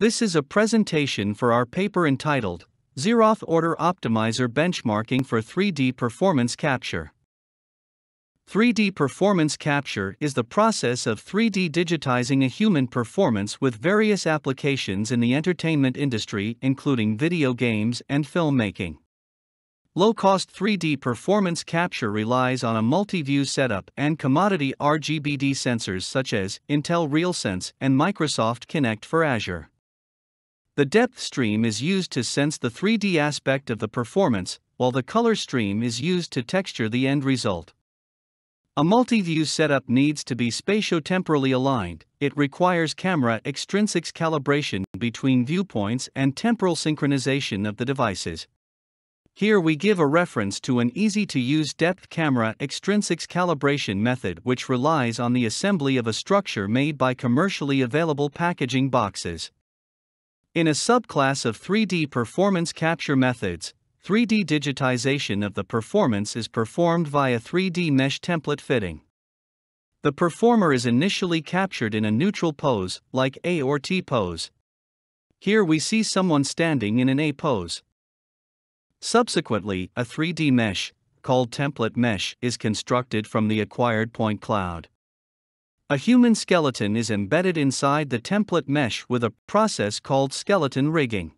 This is a presentation for our paper entitled Xeroth Order Optimizer Benchmarking for 3D Performance Capture. 3D performance capture is the process of 3D digitizing a human performance with various applications in the entertainment industry, including video games and filmmaking. Low cost 3D performance capture relies on a multi view setup and commodity RGBD sensors such as Intel RealSense and Microsoft Kinect for Azure. The depth stream is used to sense the 3D aspect of the performance, while the color stream is used to texture the end result. A multi-view setup needs to be spatiotemporally aligned, it requires camera extrinsics calibration between viewpoints and temporal synchronization of the devices. Here we give a reference to an easy-to-use depth camera extrinsics calibration method which relies on the assembly of a structure made by commercially available packaging boxes. In a subclass of 3D performance capture methods, 3D digitization of the performance is performed via 3D mesh template fitting. The performer is initially captured in a neutral pose, like A or T pose. Here we see someone standing in an A pose. Subsequently, a 3D mesh, called template mesh, is constructed from the acquired point cloud. A human skeleton is embedded inside the template mesh with a process called skeleton rigging.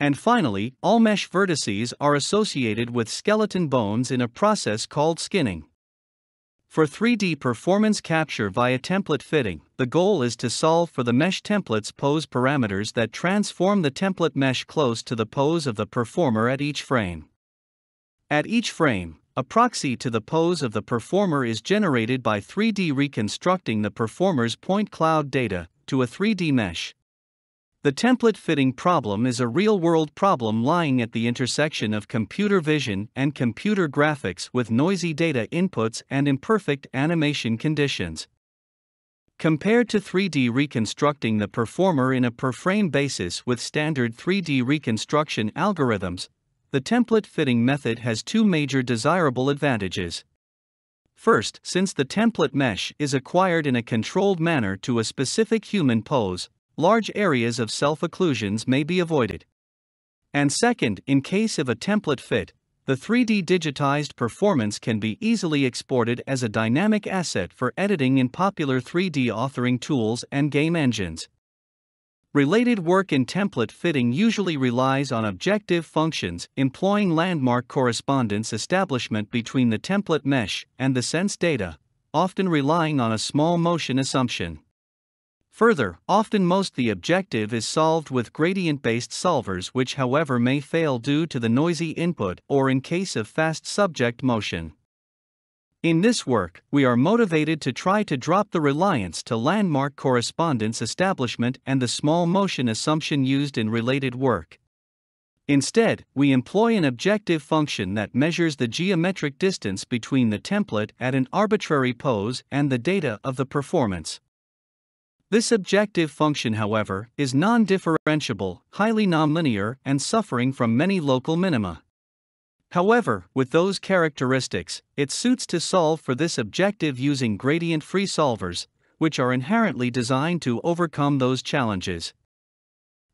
And finally, all mesh vertices are associated with skeleton bones in a process called skinning. For 3D performance capture via template fitting, the goal is to solve for the mesh template's pose parameters that transform the template mesh close to the pose of the performer at each frame. At each frame, a proxy to the pose of the performer is generated by 3D reconstructing the performer's point cloud data to a 3D mesh. The template fitting problem is a real world problem lying at the intersection of computer vision and computer graphics with noisy data inputs and imperfect animation conditions. Compared to 3D reconstructing the performer in a per frame basis with standard 3D reconstruction algorithms, the template fitting method has two major desirable advantages. First, since the template mesh is acquired in a controlled manner to a specific human pose, large areas of self-occlusions may be avoided. And second, in case of a template fit, the 3D digitized performance can be easily exported as a dynamic asset for editing in popular 3D authoring tools and game engines. Related work in template fitting usually relies on objective functions employing landmark correspondence establishment between the template mesh and the sense data, often relying on a small motion assumption. Further, often most the objective is solved with gradient-based solvers which however may fail due to the noisy input or in case of fast subject motion. In this work, we are motivated to try to drop the reliance to landmark correspondence establishment and the small motion assumption used in related work. Instead, we employ an objective function that measures the geometric distance between the template at an arbitrary pose and the data of the performance. This objective function, however, is non differentiable, highly nonlinear, and suffering from many local minima. However, with those characteristics, it suits to solve for this objective using gradient-free solvers, which are inherently designed to overcome those challenges.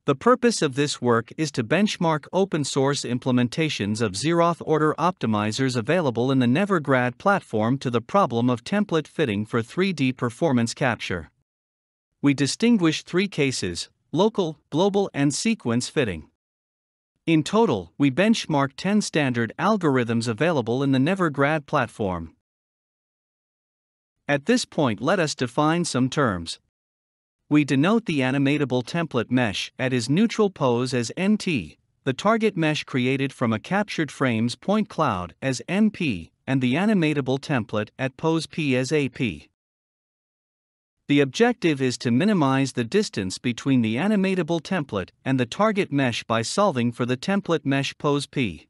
The purpose of this work is to benchmark open-source implementations of zeroth order optimizers available in the Nevergrad platform to the problem of template fitting for 3D performance capture. We distinguish three cases, local, global and sequence fitting. In total, we benchmarked 10 standard algorithms available in the NeverGrad platform. At this point, let us define some terms. We denote the animatable template mesh at its neutral pose as NT, the target mesh created from a captured frame's point cloud as NP, and the animatable template at pose P as AP. The objective is to minimize the distance between the animatable template and the target mesh by solving for the template mesh pose P.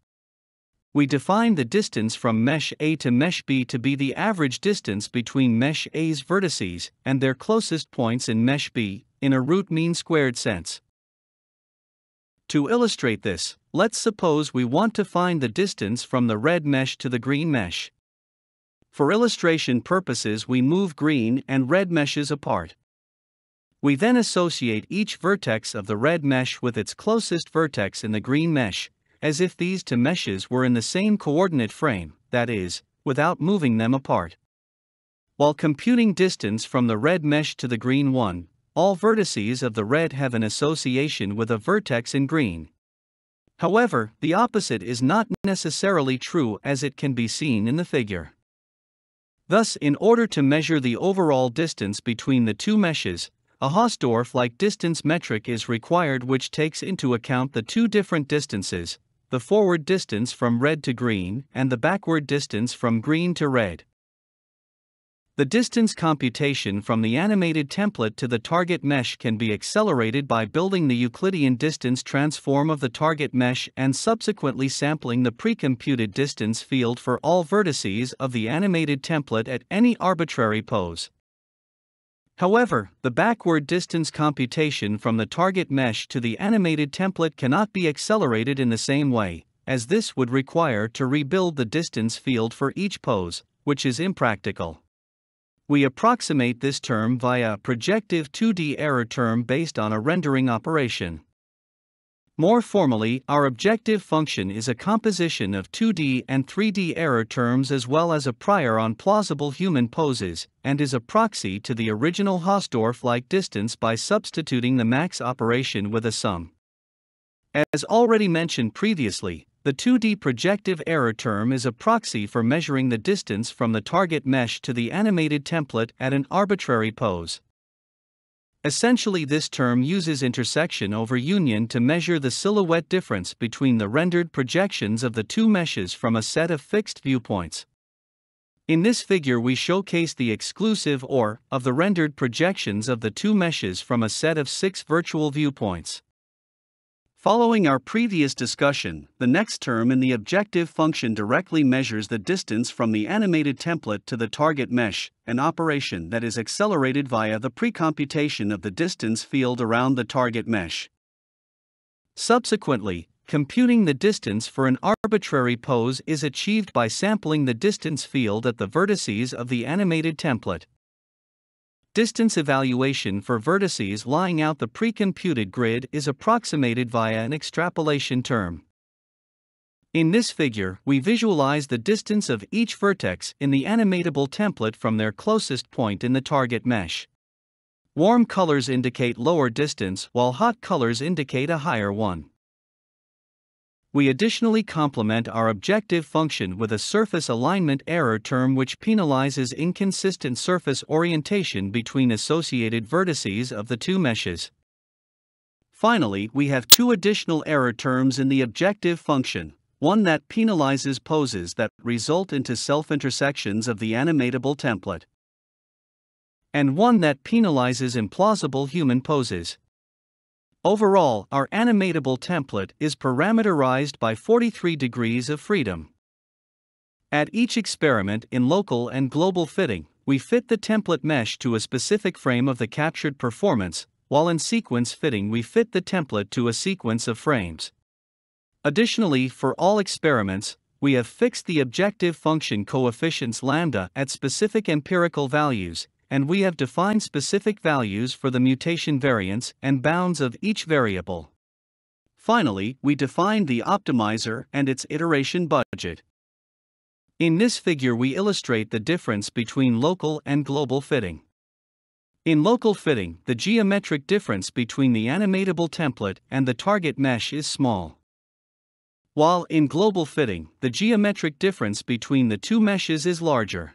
We define the distance from mesh A to mesh B to be the average distance between mesh A's vertices and their closest points in mesh B, in a root mean squared sense. To illustrate this, let's suppose we want to find the distance from the red mesh to the green mesh. For illustration purposes we move green and red meshes apart. We then associate each vertex of the red mesh with its closest vertex in the green mesh, as if these two meshes were in the same coordinate frame, that is, without moving them apart. While computing distance from the red mesh to the green one, all vertices of the red have an association with a vertex in green. However, the opposite is not necessarily true as it can be seen in the figure. Thus, in order to measure the overall distance between the two meshes, a Hausdorff like distance metric is required, which takes into account the two different distances the forward distance from red to green and the backward distance from green to red. The distance computation from the animated template to the target mesh can be accelerated by building the Euclidean distance transform of the target mesh and subsequently sampling the precomputed distance field for all vertices of the animated template at any arbitrary pose. However, the backward distance computation from the target mesh to the animated template cannot be accelerated in the same way, as this would require to rebuild the distance field for each pose, which is impractical we approximate this term via a projective 2D error term based on a rendering operation. More formally, our objective function is a composition of 2D and 3D error terms as well as a prior on plausible human poses, and is a proxy to the original Hausdorff-like distance by substituting the max operation with a sum. As already mentioned previously, the 2D projective error term is a proxy for measuring the distance from the target mesh to the animated template at an arbitrary pose. Essentially, this term uses intersection over union to measure the silhouette difference between the rendered projections of the two meshes from a set of fixed viewpoints. In this figure, we showcase the exclusive or of the rendered projections of the two meshes from a set of six virtual viewpoints. Following our previous discussion, the next term in the objective function directly measures the distance from the animated template to the target mesh, an operation that is accelerated via the precomputation of the distance field around the target mesh. Subsequently, computing the distance for an arbitrary pose is achieved by sampling the distance field at the vertices of the animated template distance evaluation for vertices lying out the pre-computed grid is approximated via an extrapolation term. In this figure, we visualize the distance of each vertex in the animatable template from their closest point in the target mesh. Warm colors indicate lower distance while hot colors indicate a higher one we additionally complement our objective function with a surface alignment error term which penalizes inconsistent surface orientation between associated vertices of the two meshes. Finally, we have two additional error terms in the objective function, one that penalizes poses that result into self-intersections of the animatable template, and one that penalizes implausible human poses. Overall, our animatable template is parameterized by 43 degrees of freedom. At each experiment in local and global fitting, we fit the template mesh to a specific frame of the captured performance, while in sequence fitting we fit the template to a sequence of frames. Additionally, for all experiments, we have fixed the objective function coefficients lambda at specific empirical values, and we have defined specific values for the mutation variance and bounds of each variable. Finally, we define the optimizer and its iteration budget. In this figure we illustrate the difference between local and global fitting. In local fitting, the geometric difference between the animatable template and the target mesh is small. While in global fitting, the geometric difference between the two meshes is larger.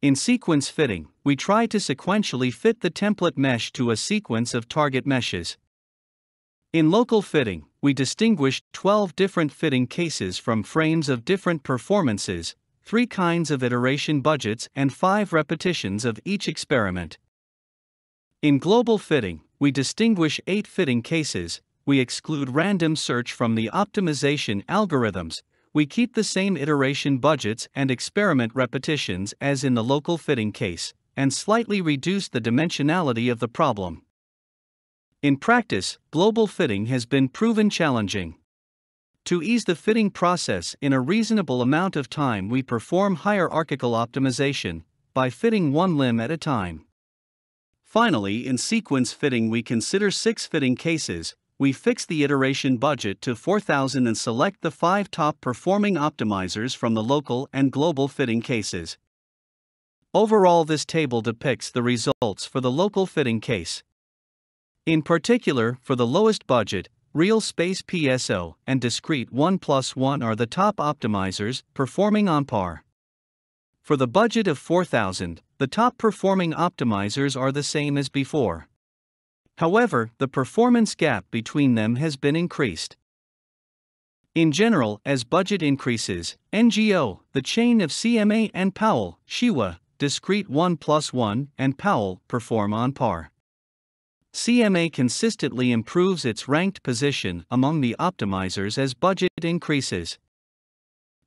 In sequence fitting, we try to sequentially fit the template mesh to a sequence of target meshes. In local fitting, we distinguished 12 different fitting cases from frames of different performances, 3 kinds of iteration budgets, and 5 repetitions of each experiment. In global fitting, we distinguish 8 fitting cases, we exclude random search from the optimization algorithms, we keep the same iteration budgets and experiment repetitions as in the local fitting case, and slightly reduce the dimensionality of the problem. In practice, global fitting has been proven challenging. To ease the fitting process in a reasonable amount of time, we perform hierarchical optimization by fitting one limb at a time. Finally, in sequence fitting, we consider six fitting cases, we fix the iteration budget to 4000 and select the 5 top performing optimizers from the local and global fitting cases. Overall this table depicts the results for the local fitting case. In particular, for the lowest budget, Real Space PSO and Discrete 1 Plus 1 are the top optimizers performing on par. For the budget of 4000, the top performing optimizers are the same as before. However, the performance gap between them has been increased. In general, as budget increases, NGO, the chain of CMA and Powell, Shiwa, Discrete 1 Plus 1, and Powell perform on par. CMA consistently improves its ranked position among the optimizers as budget increases.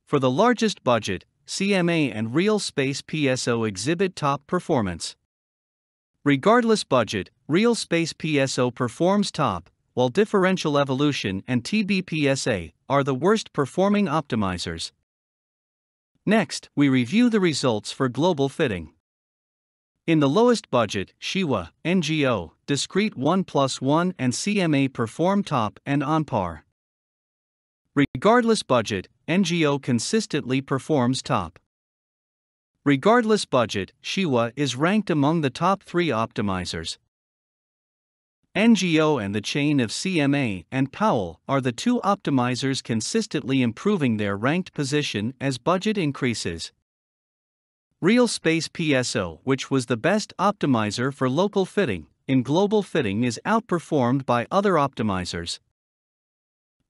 For the largest budget, CMA and Real Space PSO exhibit top performance. Regardless budget, real space PSO performs top, while differential evolution and TBPSA are the worst performing optimizers. Next, we review the results for global fitting. In the lowest budget, Shiwa, NGO, Discrete 1 Plus 1 and CMA perform top and on par. Regardless budget, NGO consistently performs top. Regardless budget, Shiwa is ranked among the top 3 optimizers. NGO and the chain of CMA and Powell are the two optimizers consistently improving their ranked position as budget increases. Real Space PSO, which was the best optimizer for local fitting, in global fitting is outperformed by other optimizers.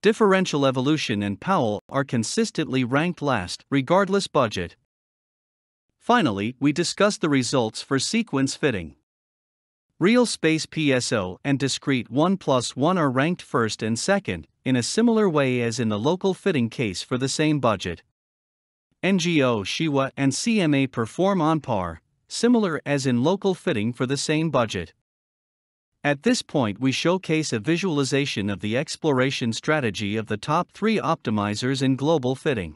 Differential Evolution and Powell are consistently ranked last regardless budget. Finally, we discuss the results for sequence fitting. Real space PSO and discrete 1 plus 1 are ranked first and second, in a similar way as in the local fitting case for the same budget. NGO Shiwa and CMA perform on par, similar as in local fitting for the same budget. At this point, we showcase a visualization of the exploration strategy of the top three optimizers in global fitting.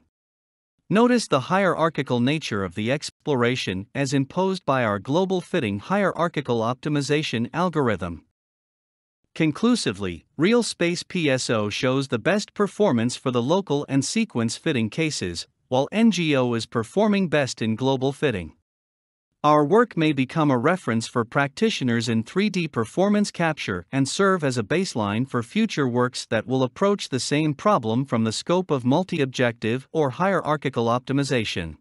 Notice the hierarchical nature of the exploration as imposed by our global fitting hierarchical optimization algorithm. Conclusively, Real Space PSO shows the best performance for the local and sequence fitting cases, while NGO is performing best in global fitting. Our work may become a reference for practitioners in 3D performance capture and serve as a baseline for future works that will approach the same problem from the scope of multi objective or hierarchical optimization.